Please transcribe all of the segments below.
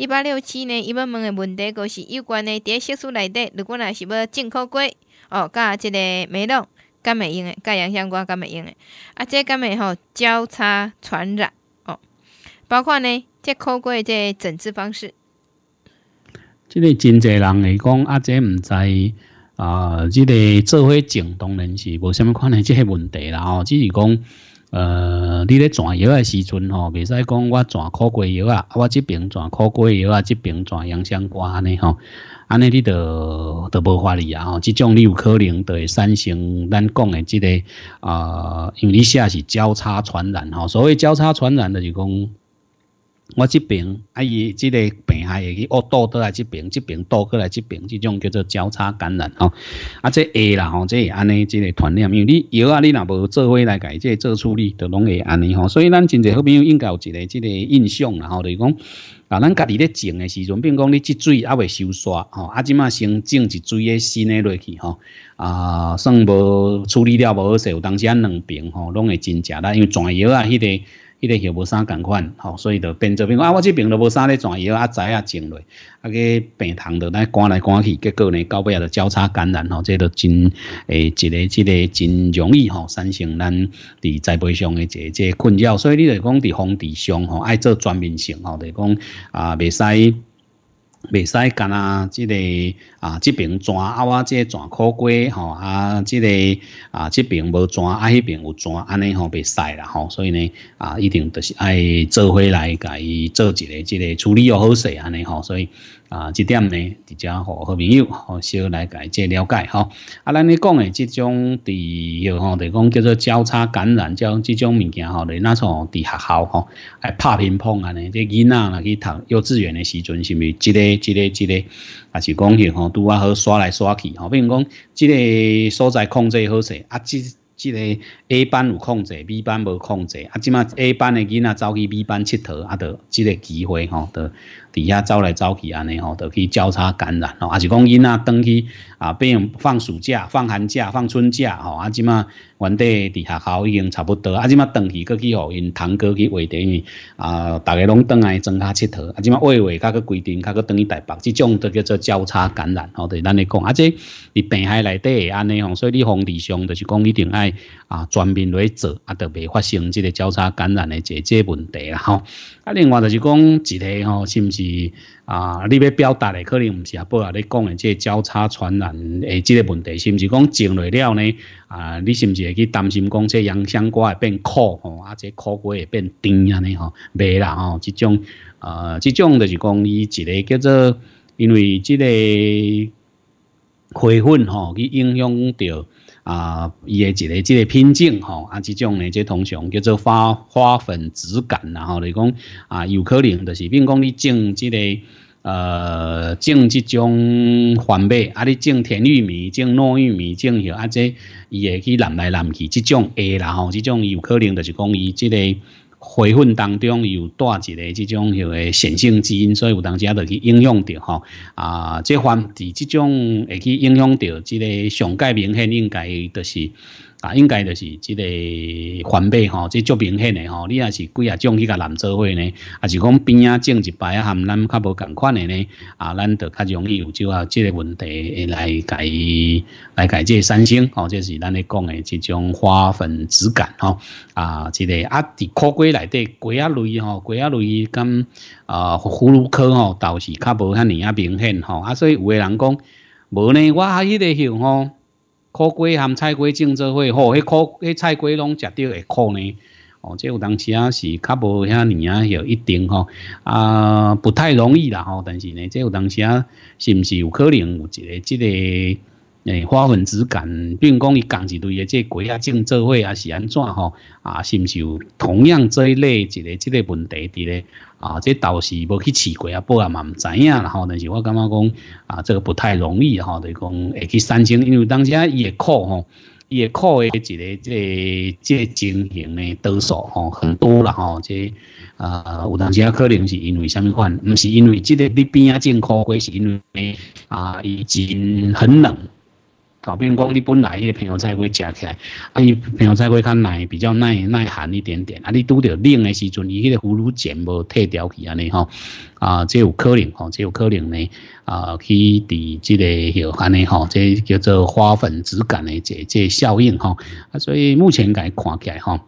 一八六七年，伊要问的问题都是有关的。第一，色素内底，如果若是要进口鸡哦，甲即个梅肉，敢会用的？甲洋香瓜，敢会用的？啊，这敢会吼交叉传染哦？包括呢，这口鸡的这整治方式，这个真侪人会讲，啊，这毋知啊，这个做伙种，当然是无甚么款诶，这个问题啦哦，只是讲。呃，你咧转药的时阵吼，未使讲我转苦瓜药啊，我这边转苦瓜药啊，这边转洋香瓜尼吼，安尼你都都无法理啊，这种你有可能就会产生咱讲的这个啊，因为你下是交叉传染吼，所谓交叉传染就是讲。我即边，啊，伊即个病会去恶倒倒来即边，即边倒过来，即边，即种叫做交叉感染哦。啊，即会啦，吼，即会安尼，即个传染。因为你药啊，你若无做伙来家，即做处理，都拢会安尼吼。所以，咱真侪好朋友应该有一个即个印象啦，吼，就是讲，啊，咱家己咧种诶时，比并讲你只水阿未收刷，吼，啊，即满先种一水诶，新嘅落去，吼。啊，算无处理了，无好势，有当时啊两边，吼拢会真正啦，因为全药啊，迄个。伊个就无啥共款吼，所以就变做变讲啊，我这边就无啥咧专业，啊，仔阿种类，啊个病堂就来赶来赶去，结果呢，到尾也就交叉感染吼，这都真诶，一个一个真容易吼，产生咱伫栽培上诶一个一个困扰，所以你咧讲伫防治上吼爱做全面性吼，就讲啊未使。袂使干啊，即个啊，即边转啊，我即个转枯龟吼啊，即个啊，即边无转啊，迄边有转，安尼吼袂使啦吼，所以呢啊，一定着是爱做回来，甲伊做一个，即个处理又好势安尼吼，所以。啊，这点呢，遮互和朋友互小来解这了解哈。啊，咱你讲的这种，滴吼，就讲叫做交叉感染，叫这种物件吼。你那时候在学校吼，还拍乒乓啊，你这囡仔去读幼稚园的时阵，是咪？即个、即个、即个，还是讲吼，都啊好耍来耍去。吼，比如讲，这个所在控制好些，啊，这、这个 A 班有控制，B 班无控制，啊，即嘛 A 班的囡仔走去 B 班佚佗，啊，得即个机会吼，得。底下走来走去安尼吼，就去交叉感染吼，啊，是讲因啊，等去啊，比如放暑假、放寒假、放春假吼，啊，即码原地伫下口已经差不多。啊，即满等去过去吼，因堂哥去话题呢，啊，大家拢转来增加佚佗。啊，即满话话甲佮规定，甲佮等于台北，即种都叫做交叉感染。吼，对咱来讲，啊，即伫病害内底安尼吼，所以你防治上就是讲一定爱啊，全面来做，啊，就袂发生即个交叉感染的这这问题啦吼。啊，另外就是讲，一个吼，是毋是？是啊，你要表达的可能不是阿伯阿你讲的这交叉传染诶这个问题，是毋是讲种来了呢？啊，你是毋是会去担心讲这洋香瓜会变苦吼，而个苦瓜会变甜啊呢？吼，未啦吼，这种呃，这种就是讲伊一个叫做因为这个花粉吼，去影响到。啊，伊诶一个即个品种吼，啊，即种呢即通常叫做花花粉质感啦吼，来讲啊，有可能就是，比如讲你种即个，呃，种即种番麦，啊，你种甜玉米，种糯玉米，种许，啊，即伊会去南来南去，即种会啦吼，即种有可能就是讲伊即个。回混当中有带一个这种许显性基因，所以有当时啊，得去影响着吼。啊，这番伫这种会去影响着，这个上界明显应该就是。啊，应该就是即个反背吼，即足明显诶吼。你也是几啊种去甲难做伙呢？啊是讲边啊种一摆啊，含咱较无同款的呢？啊，咱就较容易有即啊，即个问题来伊来即个三星哦，这是咱咧讲的即种花粉质感吼啊，即个啊伫枯鸡内底几啊类吼，几啊类敢啊葫芦科吼，倒是较无遐尔啊明显吼。啊，所以有个人讲，无呢，我啊迄个香吼。苦瓜含菜瓜种这会吼，迄苦迄菜瓜拢食到会苦呢。哦，即有当时啊是较无遐年啊，有一定吼，啊不太容易啦吼。但是呢，即有当时啊，是毋是有可能有一个即个？诶，花粉之间，并讲伊同一类个即鸡啊，种做伙啊是安怎吼？啊，是毋是有同样这一类一个即个问题伫咧？啊，即倒是无去试过啊，不然嘛毋知影然后，但是我感觉讲啊，这个不太容易吼，就讲会去产生，因为当啊伊会酷吼，伊会酷诶一个即个即个情形诶多数吼很多啦吼，即啊，有当时啊，可能是因为啥物款？唔是因为即个你边啊种咖啡，是因为啊伊真很冷。搞变讲你本来伊个朋友才会食起来，啊伊朋友才会较耐比较耐耐寒一点点，啊你拄到冷的时阵，伊迄个葫芦碱无退掉去安尼哈，啊，这有可能哈，这有可能呢，啊，去伫这个叫安尼哈，这叫做花粉质感的这这效应哈，啊，所以目前来看起来哈。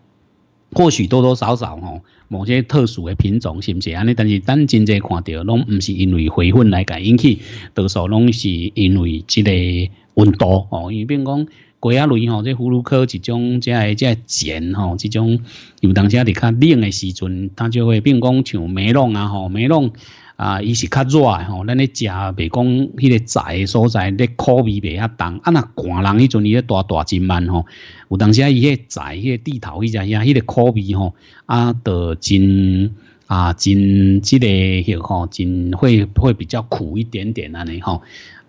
或许多多少少吼，某些特殊的品种是不是啊？尼？但是咱真正看到，拢唔是因为回粉来甲引起，多数拢是因为即个温度哦，以变讲。桂啊类吼，这葫芦科一种，即个即个碱吼，这种有当时啊，伫较冷的时阵，它就会变讲像梅陇啊吼，梅陇啊，伊是较软吼。咱咧食袂讲，迄个栽所在，咧苦味袂遐重。啊，那寒人迄阵伊咧大大真慢吼，有当时啊伊迄栽，迄个地头伊只遐迄个苦味吼，啊，都真啊真即个，吼，真会会比较苦一点点安尼吼。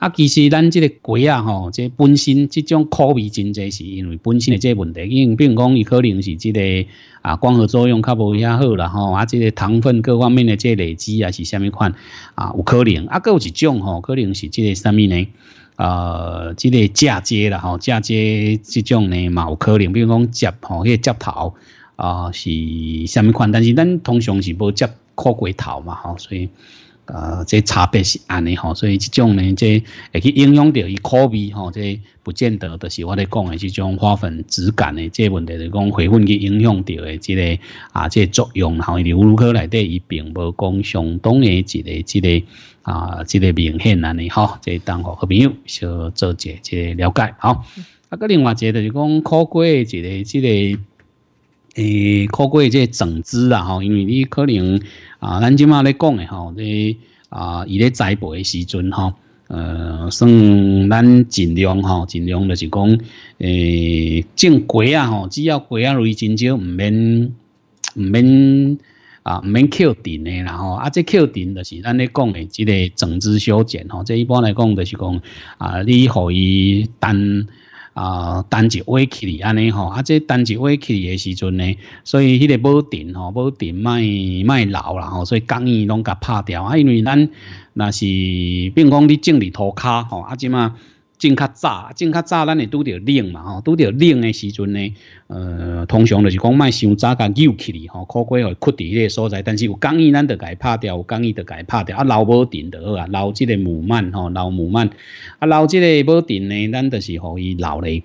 啊，其实咱这个鸡啊，吼，这本身这种口味真侪是因为本身的这问题，因为比如讲，伊可能是这个啊光合作用较无遐好啦，吼，啊，这个糖分各方面的这累积啊是虾米款啊，有可能。啊，还有一种吼，可能是这个虾米呢？呃，这个嫁接啦吼，嫁接这种呢嘛有可能，比如讲接吼，迄个接头啊是虾米款，但是咱通常是无接苦瓜头嘛吼，所以。呃，这差别是安尼吼，所以这种呢，这去影响到伊口味吼，这不见得就是我咧讲诶，这种花粉质感诶，这问题就讲花粉去影响到诶，即个啊，这作用后流入去内底，伊并无讲相当诶，一个即个啊，即个明显安尼吼，即当学好朋友小做一下即了解吼。啊，个另外一个就是讲苦瓜诶，一个即个。诶，可过这整枝啊，吼，因为你可能啊，咱即马咧讲诶吼，你啊，伊咧栽培诶时阵吼，呃，算咱尽量吼，尽量的就是讲，诶，种果啊，吼，只要果啊味真少，毋免毋免啊，毋免扣顶诶啦吼，啊，这扣顶的是咱咧讲诶，即个整枝修剪吼，这一般来讲就是讲啊，你互伊等。啊，单季尾起哩安尼吼，啊，这单季尾期的时阵呢，所以迄个保垫吼，保垫卖卖老啦吼，所以刚硬拢甲拍掉啊，因为咱那是，比如讲你种哩土卡吼，啊，即嘛。真较早，真较早，咱会拄着冷嘛吼，拄着冷的时阵呢，呃，通常就是讲卖伤早甲拗起哩吼，可贵哦，伫迄个所在，但是有钢意咱著该拍掉，有刚意著该拍掉啊，留无定好啊，留即个木慢吼，留木慢，啊，留即个无定呢，咱就是互伊留咧。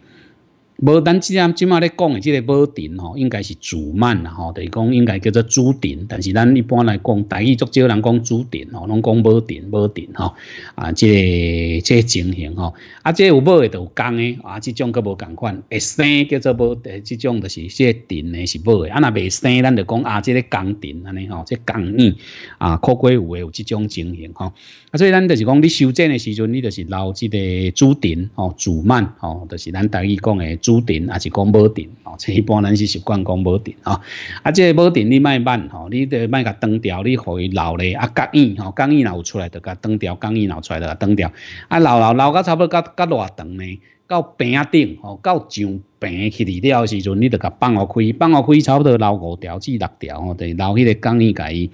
无咱即下即马咧讲诶，即个无顶吼，应该是主啦吼，就是讲应该叫做主顶。但是咱一般来讲，大意足少人讲主顶吼，拢讲无顶、无顶吼。啊，即个即个情形吼，啊，即有宝诶，就有钢诶，啊，即种佫无共款。生叫做无，诶，即种就是即个顶诶，是宝诶。啊，若未生，咱就讲啊，即个钢顶安尼吼，即钢硬啊，可贵有诶，有即种情形吼。啊，所以咱就是讲，你修正诶时阵，你就是留即个主顶吼、主曼吼，就是咱大意讲诶。主定还是讲无定哦，一般咱是习惯讲无定啊。啊，这无定你卖慢吼，你得卖甲灯条，你回留咧啊，钢椅吼，钢椅脑有出来就甲灯条，钢椅脑出来就甲灯条。啊，留留留到差不多甲甲偌长呢，到平顶吼，到上平去里了时阵，你得甲放下开，放下开差不多留五条至六条吼，留迄个钢甲伊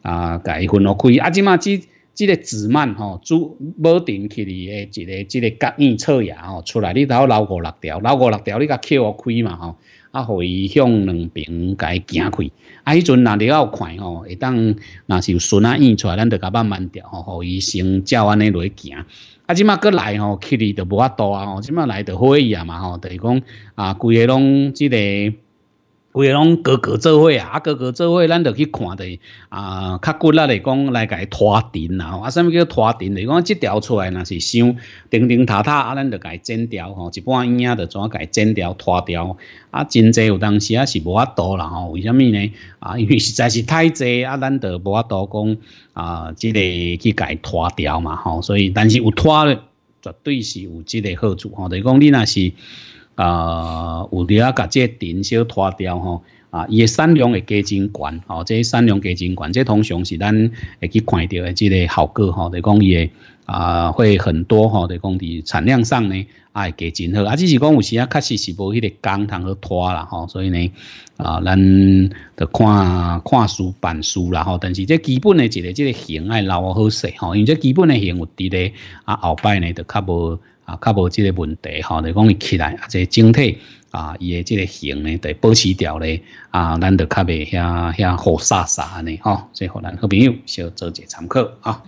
啊甲伊分下开。啊，即马只。这个紫蔓吼，主无顶起的一个，这个角硬侧牙吼出来，你要留五六条，留五六条你甲互开嘛吼，啊，互伊向两边该行开。啊，迄阵哪里要看吼，会当那是有孙仔燕出来，咱就甲慢慢调吼，互伊先照安尼落去行。啊，即满过来吼，起嚟就无法多啊，吼，即满来就好伊啊嘛吼，就是讲啊，规个拢这个。个拢哥哥做伙啊，啊哥哥做伙，咱就去看的啊，较骨力的讲来家拖顶啦吼，啊什么叫拖顶的？讲这条出来那是伤，顶顶塔塔啊，咱就家剪掉吼，一半仔的怎家剪掉拖掉？啊，真济有当时啊是无法度啦吼，为虾米呢？啊，因为实在是太济啊，咱就无法度讲啊，这个去家拖掉嘛吼，所以但是有拖咧，绝对是有这个好处吼，等是讲你那是。啊，有啲啊，搿个绳销拖掉吼，啊，伊个产量会加真悬，吼，即个产量加真悬，即通常是咱会去看到的这个效果吼，就讲伊个啊会很多吼，就讲伫产量上呢，会加真好，啊，只是讲有时啊，确实是无迄个工通去拖啦吼，所以呢，啊，咱得看看书、板书啦吼，但是即基本的一个即个型爱留好势吼，因为即基本的型有伫咧啊，后摆呢就较无。啊，较无即个问题吼，你讲伊起来，啊，即整体啊，伊诶即个形咧，得保持调咧，啊，咱就较未遐遐糊沙沙安尼吼，所以互咱好朋友小做者参考啊。